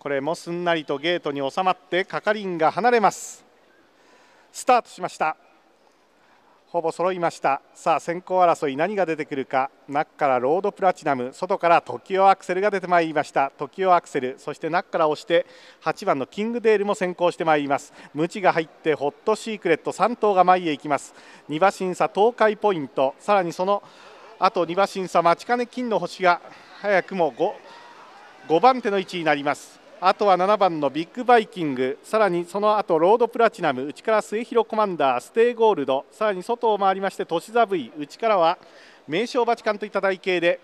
これもすんなりとゲートに収まって係員が離れますスタートしましたほぼ揃いましたさあ先行争い何が出てくるか中からロードプラチナム外からトキオアクセルが出てまいりましたトキオアクセルそして中から押して8番のキングデールも先行してまいりますムチが入ってホットシークレット3頭が前へ行きます2馬審査東海ポイントさらにそのあと2馬審査待ちかね金の星が早くも 5, 5番手の位置になりますあとは7番のビッグバイキングさらにその後ロードプラチナム内から末広コマンダーステイゴールドさらに外を回りまして都市ザブイ内からは名称バチカンといった台形で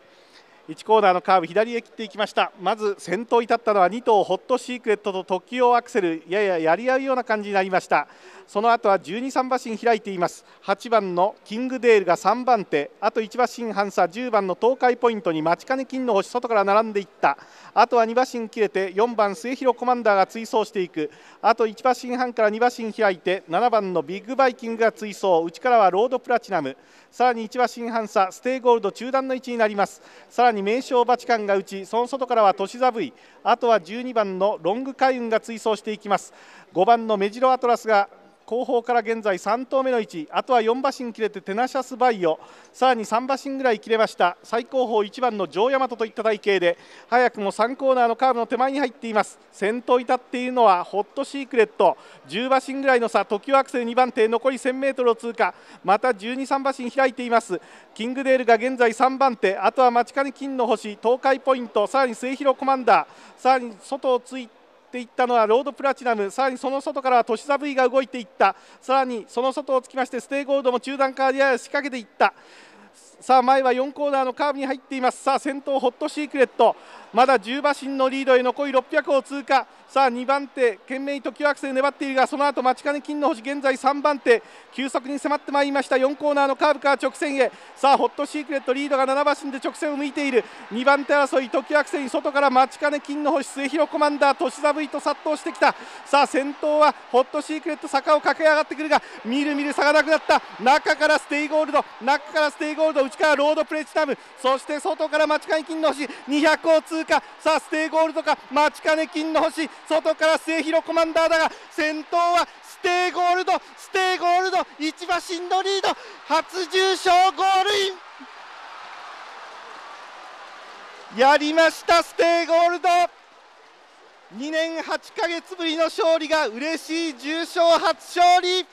1コーナーのカーブ左へ切っていきましたまず先頭に立ったのは2頭ホットシークレットと特急アクセルやややり合うような感じになりましたその後は12三馬身開いています8番のキングデールが3番手あと1馬身半差10番の東海ポイントに待ち金金の星外から並んでいったあとは2馬身切れて4番末広コマンダーが追走していくあと1馬身半から2馬身開いて7番のビッグバイキングが追走内からはロードプラチナムさらに1馬身半差ステイゴールド中段の位置になりますさらにに名バチカンが打ちその外からは都市ザブイあとは12番のロング海運が追走していきます5番のメジロアトラスが後方から現在3頭目の位置あとは4馬身切れてテナシャスバイオさらに3馬身ぐらい切れました最後方1番の城山とといった体型で早くも3コーナーのカーブの手前に入っています先頭に立っているのはホットシークレット10馬身ぐらいの差時キアクセル2番手残り 1000m を通過また123馬身開いていますキングデールが現在3番手あとは町金金の星東海ポイントさらに末広コマンダーさらに外をついてっていったのはロードプラチナムさらにその外からはトシザブイが動いていったさらにその外をつきましてステイゴールドも中段からやや仕掛けていったさあ前は4コーナーのカーブに入っていますさあ先頭ホットシークレットまだ10馬身のリードへ残り600を通過さあ2番手懸命に時をアク粘っているがその後待ちかね金の星現在3番手急速に迫ってまいりました4コーナーのカーブから直線へさあホットシークレットリードが7馬身で直線を向いている2番手争い時アクに外から待ちかね金の星末広コマンダー年寒いと殺到してきたさあ先頭はホットシークレット坂を駆け上がってくるがみるみる差がなくなった中からステイゴールド中からステイゴールド内ロードプレッスタムそして外から町金金の星200を通過さあステイゴールドか町金金の星外から末広コマンダーだが先頭はステイゴールドステイゴールド一馬身のリード初重賞ゴールインやりましたステイゴールド2年8ヶ月ぶりの勝利が嬉しい重賞初勝利